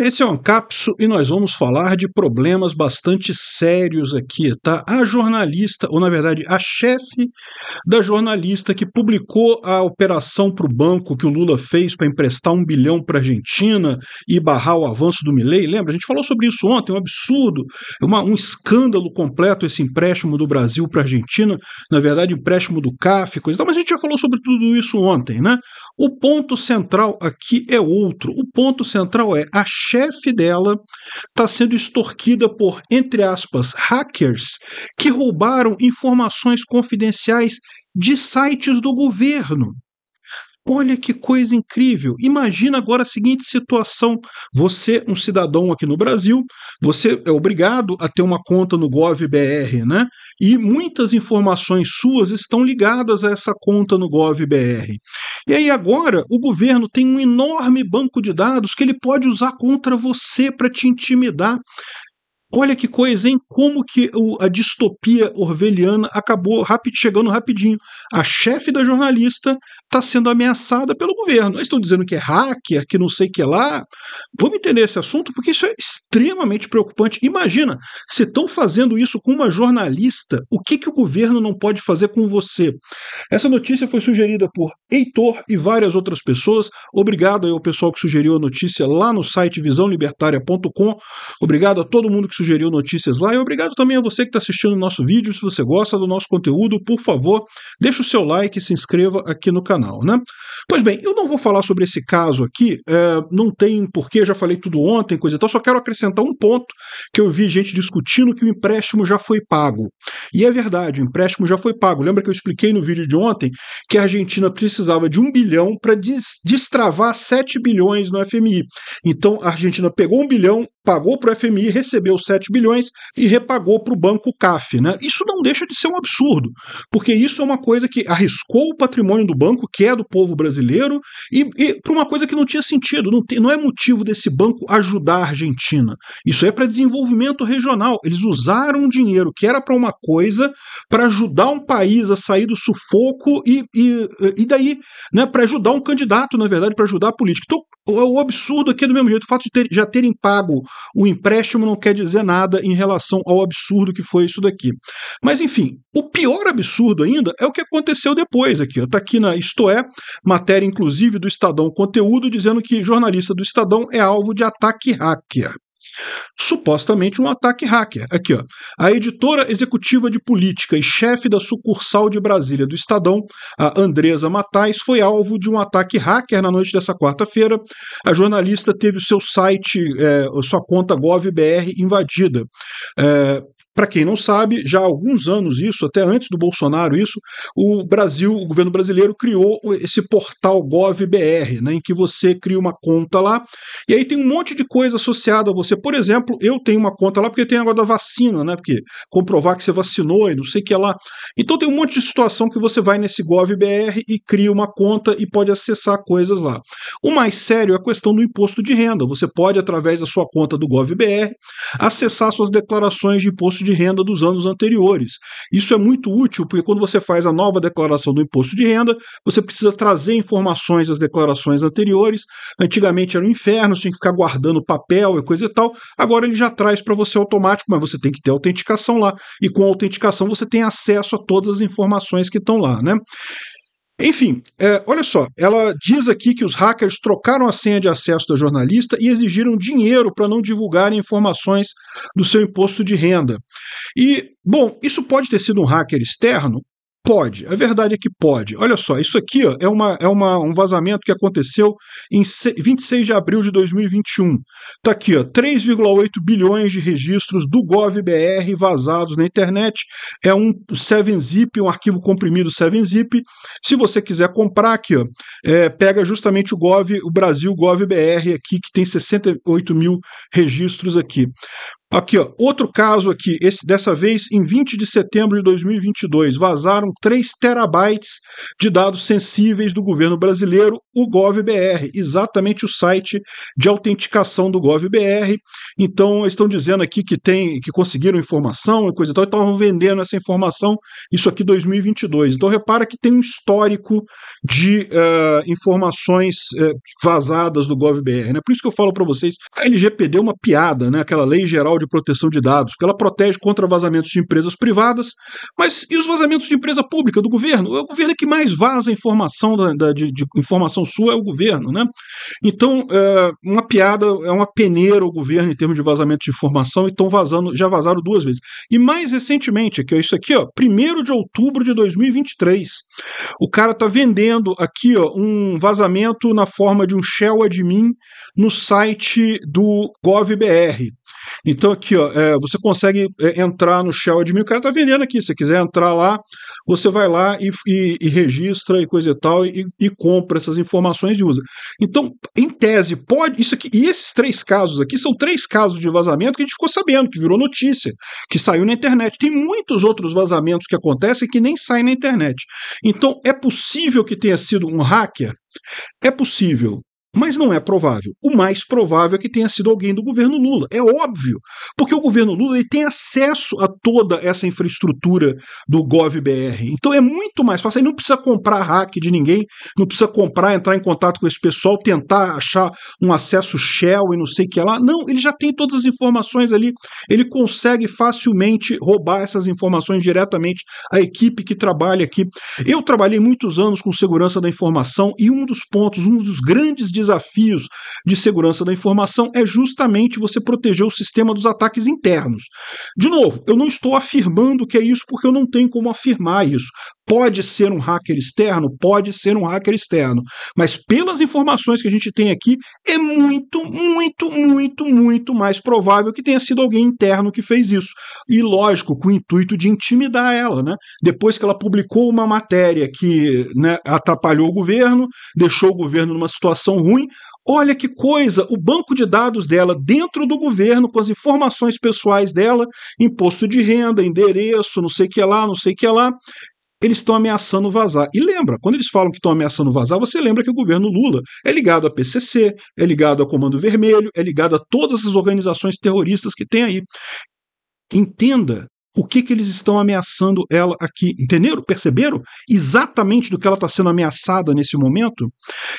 Esse é um capso e nós vamos falar de problemas bastante sérios aqui, tá? A jornalista, ou na verdade a chefe da jornalista que publicou a operação para o banco que o Lula fez para emprestar um bilhão para a Argentina e barrar o avanço do Milei, lembra? A gente falou sobre isso ontem, é um absurdo, é uma, um escândalo completo esse empréstimo do Brasil para a Argentina, na verdade empréstimo do CAF, coisa e tal, mas a gente já falou sobre tudo isso ontem, né? O ponto central aqui é outro. O ponto central é a chefe dela está sendo extorquida por, entre aspas, hackers que roubaram informações confidenciais de sites do governo. Olha que coisa incrível! Imagina agora a seguinte situação: você, um cidadão aqui no Brasil, você é obrigado a ter uma conta no GovBR, né? E muitas informações suas estão ligadas a essa conta no GovBR. E aí agora o governo tem um enorme banco de dados que ele pode usar contra você para te intimidar. Olha que coisa, hein? Como que a distopia orveliana acabou rapid, chegando rapidinho. A chefe da jornalista está sendo ameaçada pelo governo. Eles estão dizendo que é hacker, que não sei o que lá. Vamos entender esse assunto, porque isso é extremamente preocupante. Imagina, se estão fazendo isso com uma jornalista, o que, que o governo não pode fazer com você? Essa notícia foi sugerida por Heitor e várias outras pessoas. Obrigado aí ao pessoal que sugeriu a notícia lá no site visãolibertaria.com. Obrigado a todo mundo que sugeriu notícias lá. E obrigado também a você que está assistindo o nosso vídeo. Se você gosta do nosso conteúdo, por favor, deixe o seu like e se inscreva aqui no canal. Né? Pois bem, eu não vou falar sobre esse caso aqui, é, não tem porquê, já falei tudo ontem, coisa e tal, só quero acrescentar um ponto que eu vi gente discutindo que o empréstimo já foi pago. E é verdade, o empréstimo já foi pago. Lembra que eu expliquei no vídeo de ontem que a Argentina precisava de um bilhão para destravar 7 bilhões no FMI. Então a Argentina pegou um bilhão pagou para o FMI, recebeu 7 bilhões e repagou para o banco CAF. Né? Isso não deixa de ser um absurdo, porque isso é uma coisa que arriscou o patrimônio do banco, que é do povo brasileiro, e, e para uma coisa que não tinha sentido. Não, tem, não é motivo desse banco ajudar a Argentina. Isso é para desenvolvimento regional. Eles usaram um dinheiro que era para uma coisa para ajudar um país a sair do sufoco e, e, e daí, né, para ajudar um candidato, na verdade, para ajudar a política. Então, o absurdo aqui é do mesmo jeito, o fato de ter, já terem pago o empréstimo não quer dizer nada em relação ao absurdo que foi isso daqui. Mas, enfim, o pior absurdo ainda é o que aconteceu depois aqui. Está aqui na Isto É, matéria inclusive do Estadão Conteúdo, dizendo que jornalista do Estadão é alvo de ataque hacker supostamente um ataque hacker. Aqui, ó. A editora executiva de política e chefe da sucursal de Brasília do Estadão, a Andresa Matais, foi alvo de um ataque hacker na noite dessa quarta-feira. A jornalista teve o seu site, é, sua conta GovBR invadida. É, para quem não sabe, já há alguns anos isso, até antes do Bolsonaro isso, o Brasil, o governo brasileiro criou esse portal GovBR, né, em que você cria uma conta lá, e aí tem um monte de coisa associada a você. Por exemplo, eu tenho uma conta lá porque tem negócio da vacina, né, porque comprovar que você vacinou e não sei o que lá. Então tem um monte de situação que você vai nesse GovBR e cria uma conta e pode acessar coisas lá. O mais sério é a questão do imposto de renda. Você pode, através da sua conta do GovBR, acessar suas declarações de imposto de de renda dos anos anteriores. Isso é muito útil porque quando você faz a nova declaração do imposto de renda, você precisa trazer informações das declarações anteriores. Antigamente era um inferno, você tinha que ficar guardando papel e coisa e tal. Agora ele já traz para você automático, mas você tem que ter autenticação lá. E com a autenticação você tem acesso a todas as informações que estão lá, né? Enfim, é, olha só, ela diz aqui que os hackers trocaram a senha de acesso da jornalista e exigiram dinheiro para não divulgarem informações do seu imposto de renda. E, bom, isso pode ter sido um hacker externo? Pode, a verdade é que pode. Olha só, isso aqui ó, é, uma, é uma, um vazamento que aconteceu em 26 de abril de 2021. Tá aqui, ó, 3,8 bilhões de registros do GovBR vazados na internet. É um 7-zip, um arquivo comprimido 7-zip. Se você quiser comprar aqui, ó, é, pega justamente o Gov, o Brasil GovBR aqui, que tem 68 mil registros aqui. Aqui, ó, outro caso aqui, esse dessa vez em 20 de setembro de 2022, vazaram 3 terabytes de dados sensíveis do governo brasileiro, o GovBR, exatamente o site de autenticação do GovBR. Então, estão dizendo aqui que tem que conseguiram informação e coisa e tal, e estavam vendendo essa informação, isso aqui 2022. Então, repara que tem um histórico de uh, informações uh, vazadas do GovBR, né? Por isso que eu falo para vocês, a LGPD é uma piada, né? Aquela lei geral de proteção de dados, porque ela protege contra vazamentos de empresas privadas, mas e os vazamentos de empresa pública, do governo? É o governo é que mais vaza informação da, da de, de, informação sua é o governo, né? Então, é uma piada, é uma peneira o governo em termos de vazamento de informação e estão vazando, já vazaram duas vezes. E mais recentemente, que é isso aqui, ó, 1 de outubro de 2023, o cara tá vendendo aqui ó, um vazamento na forma de um shell admin no site do GovBR. Então aqui, ó, é, você consegue é, entrar no Shell Admin, o cara tá vendendo aqui, se você quiser entrar lá, você vai lá e, e, e registra e coisa e tal, e, e, compra essas informações de usa. Então, em tese, pode, isso aqui, e esses três casos aqui, são três casos de vazamento que a gente ficou sabendo, que virou notícia, que saiu na internet. Tem muitos outros vazamentos que acontecem que nem saem na internet. Então, é possível que tenha sido um hacker? É possível, mas não é provável. O mais provável é que tenha sido alguém do governo Lula. É óbvio, porque o governo Lula ele tem acesso a toda essa infraestrutura do GovBR. Então é muito mais fácil. Ele não precisa comprar hack de ninguém, não precisa comprar, entrar em contato com esse pessoal, tentar achar um acesso shell e não sei o que lá. Não, ele já tem todas as informações ali. Ele consegue facilmente roubar essas informações diretamente à equipe que trabalha aqui. Eu trabalhei muitos anos com segurança da informação e um dos pontos, um dos grandes desafios desafios de segurança da informação é justamente você proteger o sistema dos ataques internos. De novo, eu não estou afirmando que é isso porque eu não tenho como afirmar isso. Pode ser um hacker externo? Pode ser um hacker externo. Mas pelas informações que a gente tem aqui, é muito, muito, muito, muito mais provável que tenha sido alguém interno que fez isso. E lógico, com o intuito de intimidar ela, né? Depois que ela publicou uma matéria que né, atrapalhou o governo, deixou o governo numa situação ruim, Olha que coisa, o banco de dados dela dentro do governo, com as informações pessoais dela, imposto de renda, endereço, não sei o que lá, não sei o que lá, eles estão ameaçando vazar. E lembra, quando eles falam que estão ameaçando vazar, você lembra que o governo Lula é ligado a PCC, é ligado a Comando Vermelho, é ligado a todas essas organizações terroristas que tem aí. Entenda o que, que eles estão ameaçando ela aqui. Entenderam? Perceberam exatamente do que ela está sendo ameaçada nesse momento?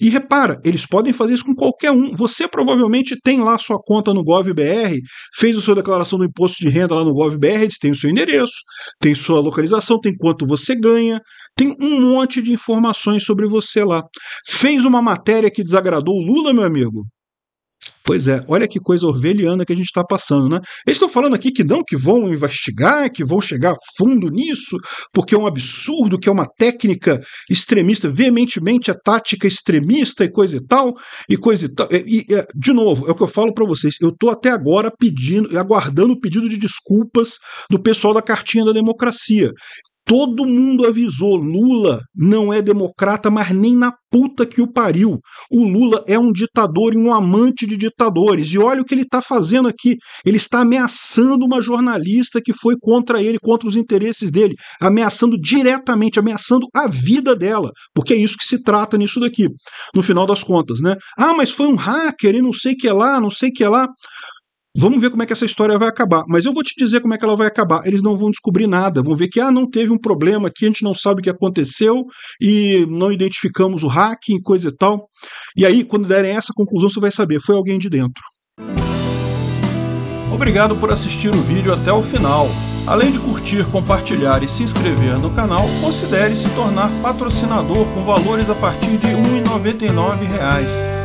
E repara, eles podem fazer isso com qualquer um. Você provavelmente tem lá sua conta no GovBR, fez a sua declaração do imposto de renda lá no GovBR, eles têm o seu endereço, tem sua localização, tem quanto você ganha, tem um monte de informações sobre você lá. Fez uma matéria que desagradou o Lula, meu amigo? Pois é, olha que coisa orveliana que a gente está passando, né? Eles estão falando aqui que não, que vão investigar, que vão chegar a fundo nisso, porque é um absurdo, que é uma técnica extremista, veementemente a tática extremista e coisa e tal, e coisa e tal. É, e, e é, de novo, é o que eu falo para vocês, eu estou até agora pedindo, aguardando o pedido de desculpas do pessoal da Cartinha da Democracia. Todo mundo avisou: Lula não é democrata, mas nem na puta que o pariu. O Lula é um ditador e um amante de ditadores. E olha o que ele está fazendo aqui. Ele está ameaçando uma jornalista que foi contra ele, contra os interesses dele, ameaçando diretamente, ameaçando a vida dela, porque é isso que se trata nisso daqui, no final das contas, né? Ah, mas foi um hacker e não sei que é lá, não sei que é lá. Vamos ver como é que essa história vai acabar. Mas eu vou te dizer como é que ela vai acabar. Eles não vão descobrir nada. Vão ver que ah, não teve um problema aqui, a gente não sabe o que aconteceu e não identificamos o hacking, coisa e tal. E aí, quando derem essa conclusão, você vai saber, foi alguém de dentro. Obrigado por assistir o vídeo até o final. Além de curtir, compartilhar e se inscrever no canal, considere se tornar patrocinador com valores a partir de R$ 1,99